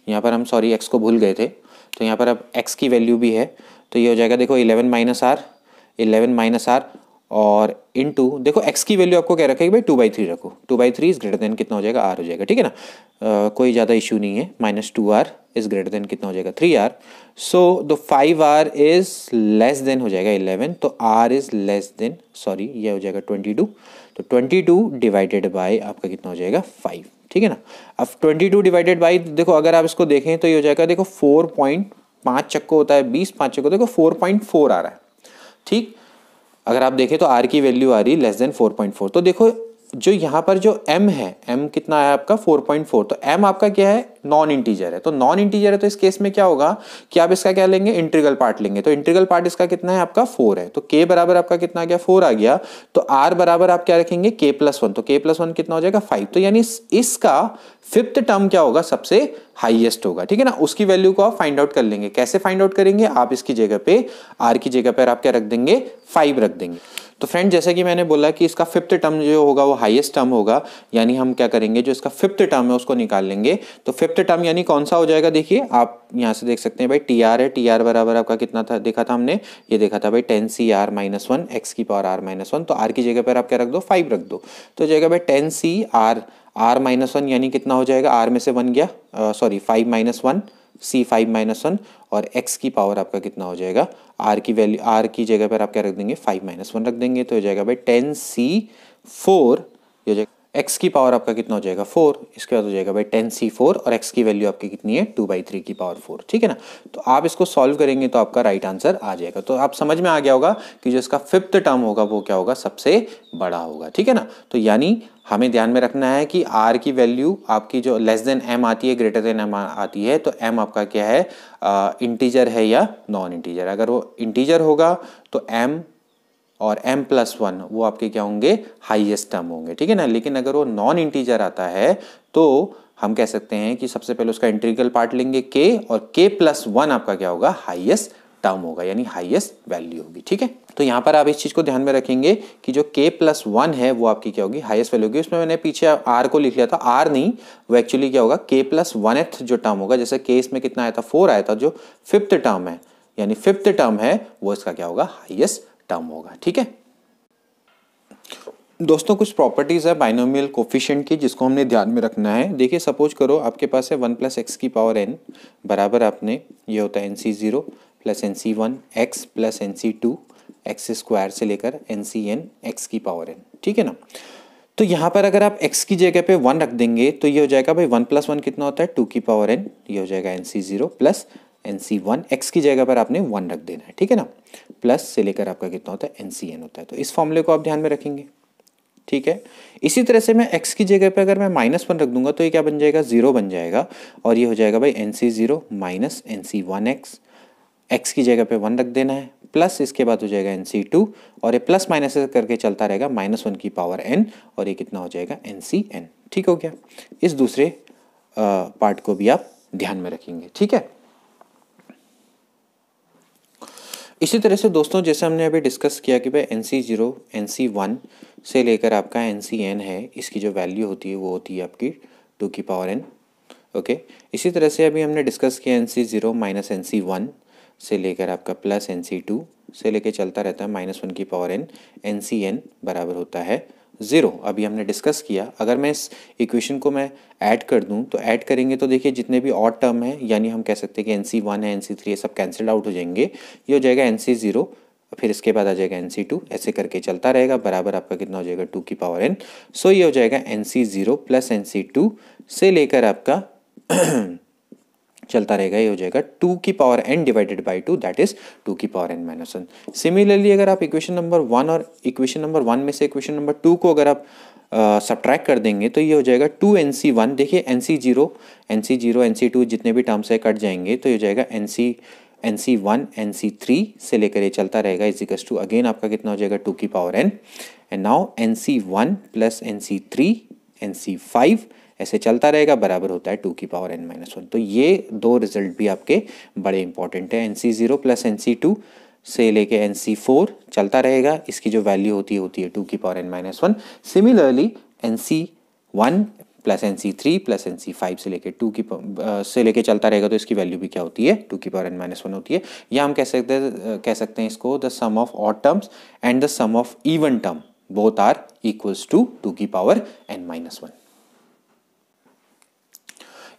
यहाँ पर हम सॉरी एक्स को भूल गए थे तो यहाँ पर अब एक्स की वैल्यू भी है तो ये हो जाएगा देखो eleven minus r eleven minus r और इन टू देखो एक्स की वैल्यू आपको कह रखा है कि भाई टू बाई थ्री रखो two by three is greater than कितना हो जाएगा आर हो जाएगा ठीक है ना uh, कोई ज़्यादा इशू नहीं है minus two r is greater than कितना हो जाएगा थ्री आर सो दो five r is less than हो जाएगा इलेवन तो r is less than sorry ये हो जाएगा ट्वेंटी टू तो ट्वेंटी टू डिवाइडेड बाई आपका कितना हो जाएगा फाइव ठीक है ना अब ट्वेंटी टू डिवाइडेड बाई देखो अगर आप इसको देखें तो ये हो जाएगा देखो फोर पॉइंट पाँच चक्को होता है बीस पाँच चक्को देखो फोर पॉइंट फोर आ रहा है ठीक अगर आप देखें तो आर की वैल्यू आ रही है less than four point four तो देखो जो यहाँ पर जो m है m कितना है आपका 4.4 तो m आपका क्या है नॉन इंटीजर है तो नॉन इंटीजर है तो इस केस में क्या होगा कि आप इसका क्या लेंगे इंटीग्रल पार्ट लेंगे तो इंटीग्रल पार्ट इसका कितना है आपका 4 है तो k बराबर आपका कितना आ गया 4 आ गया तो r बराबर आप क्या रखेंगे k प्लस वन तो k प्लस वन कितना हो जाएगा फाइव तो यानी इसका फिफ्थ टर्म क्या होगा सबसे हाईएस्ट होगा ठीक है ना उसकी वैल्यू को आप फाइंड आउट कर लेंगे कैसे फाइंड आउट करेंगे आप इसकी जगह पे आर की जगह पर आप क्या रख देंगे फाइव रख देंगे तो फ्रेंड जैसे कि मैंने बोला कि इसका फिफ्थ टर्म जो होगा वो हाईएस्ट टर्म होगा यानी हम क्या करेंगे जो इसका फिफ्थ टर्म है उसको निकाल लेंगे तो फिफ्थ टर्म यानी कौन सा हो जाएगा देखिए आप यहाँ से देख सकते हैं भाई टी आर है टी आर बराबर आपका कितना था देखा था हमने ये देखा था भाई ten C r minus one x की पावर आर माइनस वन तो आर की जगह पर आप क्या रख दो फाइव रख दो तो जाएगा भाई ten C r r minus one यानी कितना हो जाएगा आर में से वन गया sorry five minus one C five minus one और एक्स की पावर आपका कितना हो जाएगा आर की वैल्यू आर की जगह पर आप क्या रख देंगे फाइव माइनस वन रख देंगे तो हो जाएगा भाई टेन सी फोर ये हो जाएगा एक्स की पावर आपका कितना हो जाएगा फोर इसके बाद हो जाएगा भाई टेन सी फोर और एक्स की वैल्यू आपकी कितनी है टू बाई थ्री की पावर फोर ठीक है ना तो आप इसको सॉल्व करेंगे तो आपका राइट आंसर आ जाएगा तो आप समझ में आ गया होगा कि जो इसका फिफ्थ टर्म होगा वो क्या होगा सबसे बड़ा होगा ठीक है ना तो यानी हमें ध्यान में रखना है कि आर की वैल्यू आपकी जो लेस देन एम आती है ग्रेटर देन एम आती है तो एम आपका क्या है इंटीजर है या नॉन इंटीजर अगर वो इंटीजर होगा तो एम और m प्लस वन वो आपके क्या होंगे हाईएस्ट टर्म होंगे ठीक है ना लेकिन अगर वो नॉन इंटीजर आता है तो हम कह सकते हैं कि सबसे पहले उसका इंटीग्रल पार्ट लेंगे k और k प्लस वन आपका क्या होगा हाईएस्ट टर्म होगा यानी हाईएस्ट वैल्यू होगी ठीक है तो यहाँ पर आप इस चीज़ को ध्यान में रखेंगे कि जो k प्लस वन है वो आपकी क्या होगी हाईएस्ट वैल्यू होगी उसमें मैंने पीछे r को लिख लिया था r नहीं वो एक्चुअली क्या होगा k प्लस वन एथ जो टर्म होगा जैसे k इसमें कितना आया था फोर आया था जो फिफ्थ टर्म है यानी फिफ्थ टर्म है वो इसका क्या होगा हाईएस्ट टर्म होगा ठीक है दोस्तों कुछ प्रॉपर्टीज़ है बाइनोमियल कोफिशियंट की जिसको हमने ध्यान में रखना है देखिए सपोज करो आपके पास है वन प्लस एक्स की पावर एन बराबर आपने ये होता है n C zero plus n C one x plus n C two x square से लेकर एन सी एन एक्स की पावर एन ठीक है ना तो यहाँ पर अगर आप x की जगह पे वन रख देंगे तो ये हो जाएगा भाई वन प्लस वन कितना होता है टू की पावर एन ये हो जाएगा n C zero plus n C one x की जगह पर आपने वन रख देना है ठीक है ना प्लस से लेकर आपका कितना होता है एन सी एन होता है तो इस फॉर्मूले को आप ध्यान में रखेंगे ठीक है इसी तरह से मैं एक्स की जगह पर अगर मैं माइनस वन रख दूंगा तो ये क्या बन जाएगा ज़ीरो बन जाएगा और ये हो जाएगा भाई n C zero minus n C one x x की जगह पर वन रख देना है प्लस इसके बाद हो जाएगा एन सी टू और ये प्लस माइनस करके चलता रहेगा माइनस वन की पावर एन और ये कितना हो जाएगा एन सी एन ठीक हो गया इस दूसरे पार्ट को भी आप ध्यान में रखेंगे ठीक है इसी तरह से दोस्तों जैसे हमने अभी डिस्कस किया कि भाई n C zero n C one से लेकर आपका एन सी एन है इसकी जो वैल्यू होती है वो होती है आपकी टू की पावर एन ओके इसी तरह से अभी हमने डिस्कस किया n C zero minus n C one से लेकर आपका प्लस एन सी टू से लेकर चलता रहता है माइनस वन की power n n C n बराबर होता है ज़ीरो अभी हमने डिस्कस किया अगर मैं इस इक्वेशन को मैं ऐड कर दूं तो ऐड करेंगे तो देखिए जितने भी और टर्म हैं यानी हम कह सकते हैं कि एन सी वन है एन सी थ्री ये सब कैंसिल आउट हो जाएंगे ये हो जाएगा एन सी ज़ीरो फिर इसके बाद आ जाएगा एन सी टू ऐसे करके चलता रहेगा बराबर आपका कितना हो जाएगा टू की पावर एन सो ये हो जाएगा n C zero plus n C two से लेकर आपका चलता रहेगा ये हो जाएगा टू की power n divided by two that is two की power n minus one similarly अगर आप इक्वेशन नंबर वन और इक्वेशन नंबर वन में से इक्वेशन नंबर टू को अगर आप सब्ट्रैक्ट uh, कर देंगे तो ये हो जाएगा टू एन सी वन देखिए n C zero n C zero n C two जितने भी टर्म्स है कट जाएंगे तो ये हो जाएगा n C n C one n C three से लेकर ये चलता रहेगा इजिकस टू अगेन आपका कितना हो जाएगा टू की power n and now n C one plus n C three n C five ऐसे चलता रहेगा बराबर होता है टू की पावर एन माइनस वन तो ये दो रिजल्ट भी आपके बड़े इंपॉर्टेंट हैं n C zero plus n C two से लेके एन सी फोर चलता रहेगा इसकी जो वैल्यू होती है होती है टू की power n minus one similarly n C one plus n C three plus n C five से लेके टू की आ, से लेके चलता रहेगा तो इसकी वैल्यू भी क्या होती है टू की पावर एन माइनस वन होती है या हम कह सकते हैं कह सकते हैं इसको the sum of odd terms and the sum of even term both are equals to two की पावर एन माइनस वन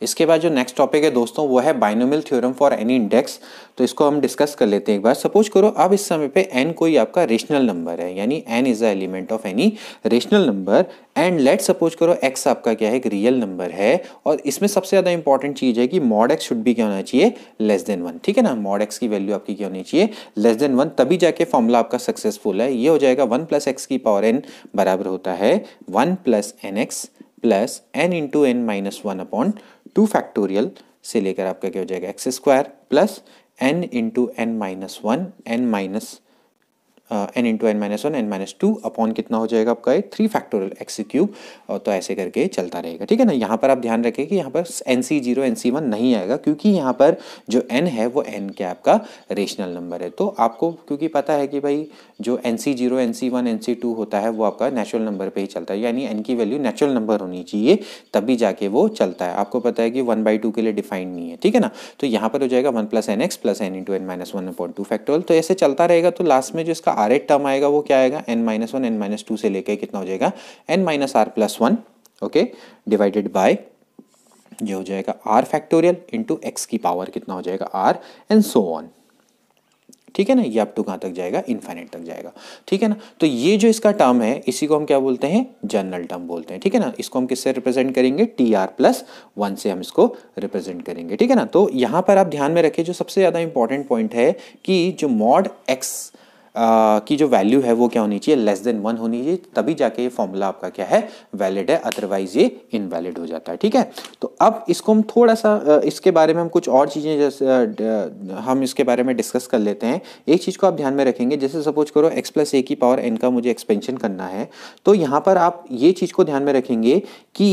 इसके बाद जो नेक्स्ट टॉपिक है दोस्तों वो है binomial theorem for any index तो इसको हम डिस्कस कर लेते हैं एक बार सपोज करो अब इस समय पे एन कोई आपका रेशनल नंबर है यानी n is a element of any rational number and let suppose करो एक्स आपका क्या है एक रियल नंबर है और इसमें सबसे ज़्यादा इंपॉर्टेंट चीज़ है कि मॉड एक्स शुड भी क्या होना चाहिए लेस देन वन ठीक है ना मॉड एक्स की वैल्यू आपकी क्या होनी चाहिए लेस देन वन तभी जाके फॉर्मूला आपका सक्सेसफुल है ये हो जाएगा वन प्लस एक्स की पावर एन बराबर होता है one plus n x plus n into n minus one upon two factorial से लेकर आपका क्या हो जाएगा x square plus n into n minus one n minus n into n minus one n minus two upon कितना हो जाएगा आपका थ्री फैक्टोरियल एक्स क्यूब तो ऐसे करके चलता रहेगा ठीक है ना यहाँ पर आप ध्यान रखें कि यहाँ पर n C zero n C one नहीं आएगा क्योंकि यहाँ पर जो एन है वो एन के आपका रेशनल नंबर है तो आपको क्योंकि पता है कि भाई जो n C zero n C one n C two होता है वो आपका नेचुरल नंबर पर ही चलता है यानी एन की वैल्यू नेचुरल नंबर होनी चाहिए तभी जाके वो चलता है आपको पता है कि वन बाई टू के लिए डिफाइंड नहीं है ठीक है ना तो यहाँ पर हो जाएगा one plus n x plus n into n minus one point two factorial तो ऐसे चलता रहेगा तो लास्ट में जो इसका आर एक टर्म आएगा वो क्या आएगा n minus one n minus two से लेके कितना हो जाएगा n minus r plus one okay divided by ये हो जाएगा आर फैक्टोरियल इंटू एक्स की पावर कितना हो जाएगा आर एंड सो ऑन ठीक है ना ये अप टू कहाँ तक जाएगा इन्फाइनाइट तक जाएगा ठीक है ना तो ये जो इसका टर्म है इसी को हम क्या बोलते हैं जनरल टर्म बोलते हैं ठीक है ना इसको हम किससे रिप्रेजेंट करेंगे टी आर प्लस वन से हम इसको रिप्रेजेंट करेंगे ठीक है ना तो यहाँ पर आप ध्यान में रखें जो सबसे ज़्यादा इंपॉर्टेंट पॉइंट है कि जो मॉड एक्स की जो वैल्यू है वो क्या होनी चाहिए लेस देन वन होनी चाहिए तभी जाके ये फॉर्मूला आपका क्या है वैलिड है अदरवाइज ये इनवैलिड हो जाता है ठीक है तो अब इसको हम थोड़ा सा इसके बारे में हम कुछ और चीज़ें जैसे हम इसके बारे में डिस्कस कर लेते हैं एक चीज़ को आप ध्यान में रखेंगे जैसे सपोज करो एक्स प्लस ए की पावर एन का मुझे एक्सपेंशन करना है तो यहाँ पर आप ये चीज़ को ध्यान में रखेंगे कि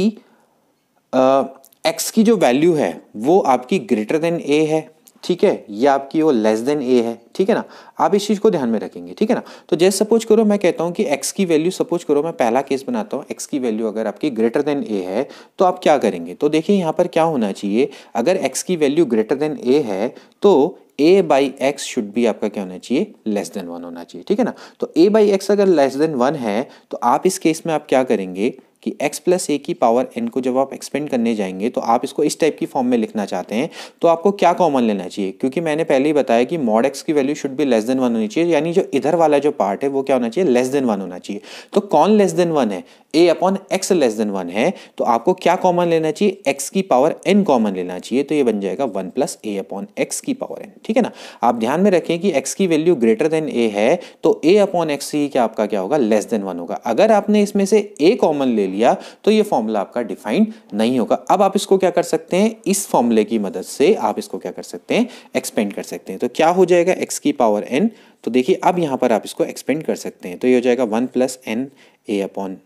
एक्स की जो वैल्यू है वो आपकी ग्रेटर देन ए है ठीक है ये आपकी वो लेस देन ए है ठीक है ना आप इस चीज़ को ध्यान में रखेंगे ठीक है ना तो जैसे सपोज करो मैं कहता हूँ कि एक्स की वैल्यू सपोज करो मैं पहला केस बनाता हूँ एक्स की वैल्यू अगर आपकी ग्रेटर देन ए है तो आप क्या करेंगे तो देखिए यहाँ पर क्या होना चाहिए अगर एक्स की वैल्यू ग्रेटर देन ए है तो ए बाई एक्स शुड भी आपका क्या होना चाहिए लेस देन वन होना चाहिए ठीक है ना तो ए बाई एक्स अगर लेस देन वन है तो आप इस केस में आप क्या करेंगे कि x प्लस ए की पावर n को जब आप एक्सपेंड करने जाएंगे तो आप इसको इस टाइप की फॉर्म में लिखना चाहते हैं तो आपको क्या कॉमन लेना चाहिए क्योंकि मैंने पहले ही बताया कि मॉड एक्स की वैल्यू शुड भी लेस देन वन होनी चाहिए यानी जो इधर वाला जो पार्ट है वो क्या होना चाहिए लेस देन वन होना चाहिए तो कौन लेस देन वन है a upon x less than one है तो आपको क्या कॉमन लेना चाहिए एक्स की पावर एन कॉमन लेना चाहिए तो ये बन जाएगा one plus a upon x की पावर एन ठीक है ना आप ध्यान में रखें कि एक्स की वैल्यू ग्रेटर देन ए है तो ए अपॉन एक्स ही क्या आपका क्या होगा लेस देन वन होगा अगर आपने इसमें से ए कॉमन ले लिया तो ये फॉर्मूला आपका डिफाइंड नहीं होगा अब आप इसको क्या कर सकते हैं इस फॉर्मूले की मदद से आप इसको क्या कर सकते हैं एक्सपेंड कर सकते हैं तो क्या हो जाएगा एक्स की पावर एन तो देखिए अब यहाँ पर आप इसको एक्सपेंड कर सकते हैं तो ये हो जाएगा one plus n a upon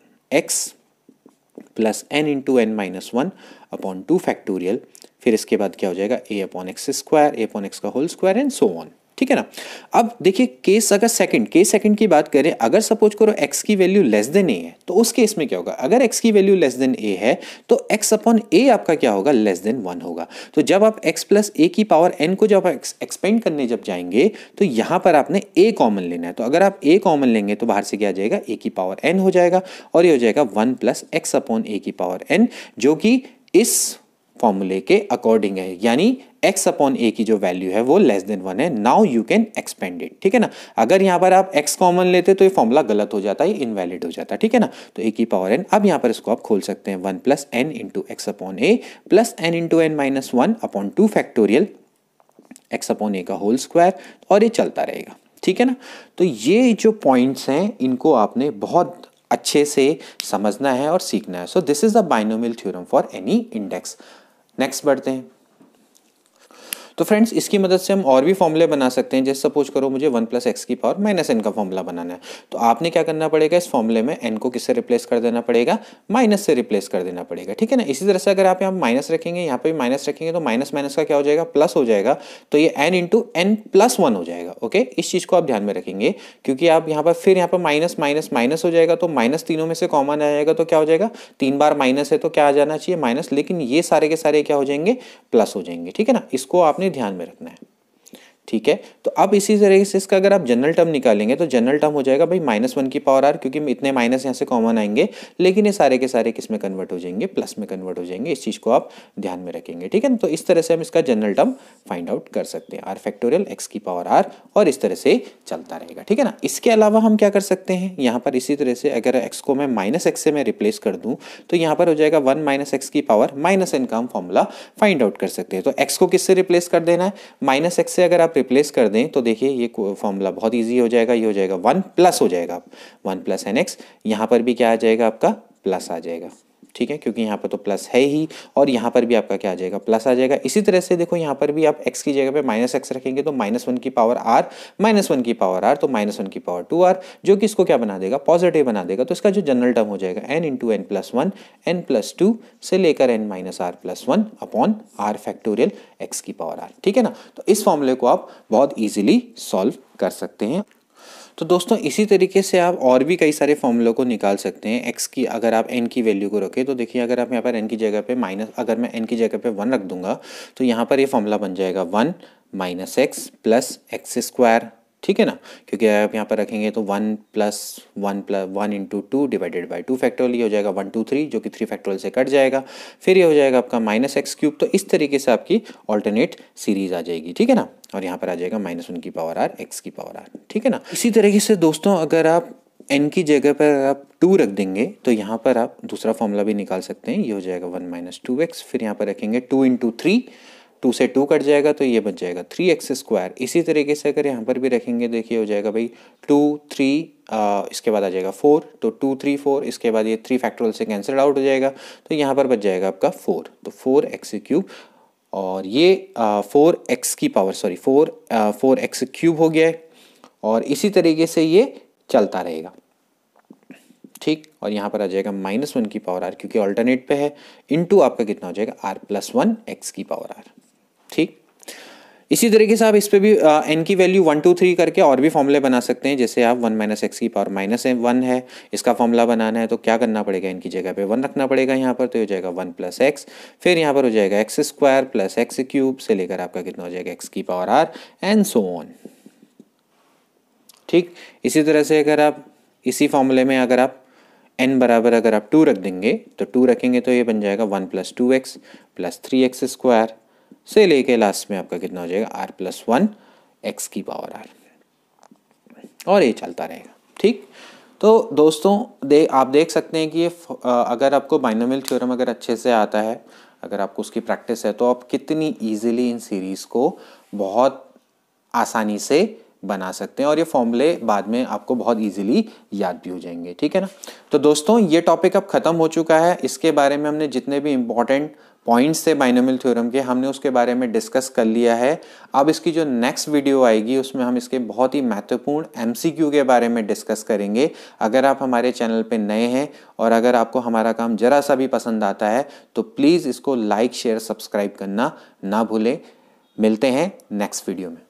x plus n into n minus one upon two factorial फिर इसके बाद क्या हो जाएगा a upon x square a upon x का whole square and so on ठीक है ना अब देखिए केस अगर सेकंड केस सेकंड की बात करें अगर सपोज करो एक्स की वैल्यू लेस देन ए है तो उस केस में क्या होगा अगर एक्स की वैल्यू लेस देन ए है तो एक्स अपॉन ए आपका क्या होगा लेस देन वन होगा तो जब आप एक्स प्लस ए की पावर एन को जब आप एक्सपेंड करने जब जाएंगे तो यहाँ पर आपने ए कॉमन लेना है तो अगर आप ए कॉमन लेंगे तो बाहर से क्या आ जाएगा ए की पावर एन हो जाएगा और ये हो जाएगा one plus x upon a की पावर एन जो कि इस फॉर्मूले के अकॉर्डिंग है यानी x अपॉन ए की जो वैल्यू है वो लेस देन वन है now you can expand it ठीक है ना अगर यहाँ पर आप x कॉमन लेते तो ये फॉर्मूला गलत हो जाता है इनवैलिड हो जाता है ठीक है ना तो ए की पावर एन अब यहाँ पर इसको आप खोल सकते हैं one plus n into x upon a plus n into n minus one upon two factorial x upon a का होल स्क्वायर और ये चलता रहेगा ठीक है ना तो ये जो पॉइंट्स हैं इनको आपने बहुत अच्छे से समझना है और सीखना है so this is the binomial theorem for any index next बढ़ते हैं तो फ्रेंड्स इसकी मदद से हम और भी फॉर्मूले बना सकते हैं जैसे सपोज करो मुझे वन प्लस एक्स की पावर माइनस एन का फॉर्मूला बनाना है तो आपने क्या करना पड़ेगा इस फॉर्मूले में एन को किससे रिप्लेस कर देना पड़ेगा माइनस से रिप्लेस कर देना पड़ेगा ठीक है ना इसी तरह से अगर आप यहाँ माइनस रखेंगे यहाँ पर भी माइनस रखेंगे तो माइनस माइनस का क्या हो जाएगा प्लस हो जाएगा तो ये n into n plus one हो जाएगा ओके इस चीज़ को आप ध्यान में रखेंगे क्योंकि आप यहाँ पर फिर यहाँ पर माइनस माइनस माइनस हो जाएगा तो माइनस तीनों में से कॉमन आ जाएगा तो क्या हो जाएगा तीन बार माइनस है तो क्या आ जाना चाहिए माइनस लेकिन ये सारे के सारे क्या हो जाएंगे प्लस हो जाएंगे ठीक है ना इसको आपने ध्यान में रखना है ठीक है तो अब इसी तरीके से इसका अगर आप जनरल टर्म निकालेंगे तो जनरल टर्म हो जाएगा भाई माइनस वन की पावर आर क्योंकि इतने माइनस यहाँ से कॉमन आएंगे लेकिन ये सारे के सारे किस में कन्वर्ट हो जाएंगे प्लस में कन्वर्ट हो जाएंगे इस चीज़ को आप ध्यान में रखेंगे ठीक है ना तो इस तरह से हम इसका जनरल टर्म फाइंड आउट कर सकते हैं आर फैक्टोरियल एक्स की पावर आर और इस तरह से चलता रहेगा ठीक है ना इसके अलावा हम क्या कर सकते हैं यहाँ पर इसी तरह से अगर एक्स को मैं माइनस एक्स से मैं रिप्लेस कर दूँ तो यहाँ पर हो जाएगा वन माइनस एक्स की पावर माइनस एन का हम फॉर्मूला फाइंड आउट कर सकते हैं तो एक्स को किससे रिप्लेस कर देना है माइनस एक्स से अगर आप पे प्लेस कर दें तो देखिए ये फॉर्मूला बहुत ईजी हो जाएगा ये हो जाएगा वन प्लस हो जाएगा वन प्लस एन एक्स यहाँ पर भी क्या आ जाएगा आपका प्लस आ जाएगा ठीक है क्योंकि यहाँ पर तो प्लस है ही और यहाँ पर भी आपका क्या आ जाएगा प्लस आ जाएगा इसी तरह से देखो यहाँ पर भी आप एक्स की जगह पर माइनस एक्स रखेंगे तो माइनस वन की पावर आर माइनस वन की पावर आर तो माइनस वन की पावर टू आर जो कि इसको क्या बना देगा पॉजिटिव बना देगा तो इसका जो जनरल टर्म हो जाएगा n into n plus one n plus two से लेकर n minus r plus one upon r factorial x की पावर आर ठीक है ना तो इस फॉर्मूले को आप बहुत ईजिली सॉल्व कर सकते हैं तो दोस्तों इसी तरीके से आप और भी कई सारे फॉर्मूलों को निकाल सकते हैं एक्स की अगर आप एन की वैल्यू को रखें तो देखिए अगर आप यहाँ पर एन की जगह पे माइनस अगर मैं एन की जगह पे वन रख दूंगा तो यहाँ पर ये फॉर्मूला बन जाएगा one minus x plus x square ठीक है ना क्योंकि आप यहाँ पर रखेंगे तो one plus one plus one into two divided by two factorial ये हो जाएगा वन टू थ्री जो कि थ्री फैक्टोल से कट जाएगा फिर ये हो जाएगा आपका माइनस एक्स क्यूब तो इस तरीके से आपकी ऑल्टरनेट सीरीज आ जाएगी ठीक है ना और यहाँ पर आ जाएगा माइनस वन की पावर आर एक्स की पावर आर ठीक है ना इसी तरीके से दोस्तों अगर आप एन की जगह पर आप टू रख देंगे तो यहाँ पर आप दूसरा फॉर्मूला भी निकाल सकते हैं ये हो जाएगा वन माइनस टू एक्स फिर यहाँ पर रखेंगे टू इंटू थ्री टू से टू कट जाएगा तो ये बच जाएगा थ्री एक्स स्क्वायर इसी तरीके से अगर यहाँ पर भी रखेंगे देखिए हो जाएगा भाई टू थ्री इसके बाद आ जाएगा फोर तो टू थ्री फोर इसके बाद ये थ्री फैक्टोरियल से कैंसल आउट हो जाएगा तो यहाँ पर बच जाएगा आपका फोर तो फोर एक्स क्यूब और ये फोर एक्स की power sorry four four x cube हो गया है और इसी तरीके से ये चलता रहेगा ठीक और यहाँ पर आ जाएगा माइनस वन की पावर आर क्योंकि ऑल्टरनेट पे है इनटू आपका कितना हो जाएगा आर प्लस वन एक्स की पावर आर ठीक इसी तरीके से आप इस पर भी एन की वैल्यू वन टू थ्री करके और भी फॉर्मूले बना सकते हैं जैसे आप वन माइनस एक्स की पावर माइनस है वन है इसका फॉर्मूला बनाना है तो क्या करना पड़ेगा इनकी जगह पे वन रखना पड़ेगा यहाँ पर तो हो जाएगा वन प्लस एक्स फिर यहाँ पर हो जाएगा x square plus x cube से लेकर आपका कितना हो जाएगा एक्स की power r and so on ठीक इसी तरह से अगर आप इसी फॉर्मूले में अगर आप एन बराबर अगर आप टू रख देंगे तो टू रखेंगे तो ये बन जाएगा one plus two x plus three x square से लेके लास्ट में आपका कितना हो जाएगा आर प्लस वन एक्स की पावर आर और ये चलता रहेगा ठीक तो दोस्तों दे आप देख सकते हैं कि ये अगर आपको बाइनोमियल थ्योरम अगर अच्छे से आता है अगर आपको उसकी प्रैक्टिस है तो आप कितनी इजीली इन सीरीज़ को बहुत आसानी से बना सकते हैं और ये फॉर्मूले बाद में आपको बहुत इजीली याद भी हो जाएंगे ठीक है ना तो दोस्तों ये टॉपिक अब ख़त्म हो चुका है इसके बारे में हमने जितने भी इम्पॉर्टेंट पॉइंट्स थे बाइनोमियल थ्योरम के हमने उसके बारे में डिस्कस कर लिया है अब इसकी जो नेक्स्ट वीडियो आएगी उसमें हम इसके बहुत ही महत्वपूर्ण एमसीक्यू के बारे में डिस्कस करेंगे अगर आप हमारे चैनल पे नए हैं और अगर आपको हमारा काम ज़रा सा भी पसंद आता है तो प्लीज़ इसको लाइक शेयर सब्सक्राइब करना ना भूलें मिलते हैं नेक्स्ट वीडियो में